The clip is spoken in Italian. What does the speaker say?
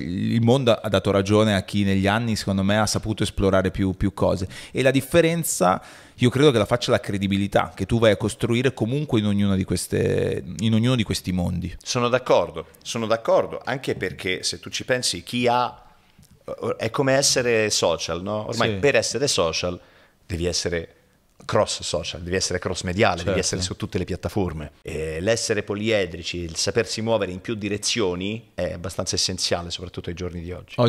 il mondo ha dato ragione a chi negli anni, secondo me, ha saputo esplorare più, più cose. E la differenza, io credo che la faccia la credibilità che tu vai a costruire comunque in ognuno di, queste, in ognuno di questi mondi. Sono d'accordo, sono d'accordo, anche perché se tu ci pensi, chi ha... Eh, è come essere social, no? Ormai sì. per essere social devi essere cross social, devi essere cross mediale, certo. devi essere certo. su tutte le piattaforme. E l'essere poliedrici, il sapersi muovere in più direzioni è abbastanza essenziale, soprattutto ai giorni di oggi. oggi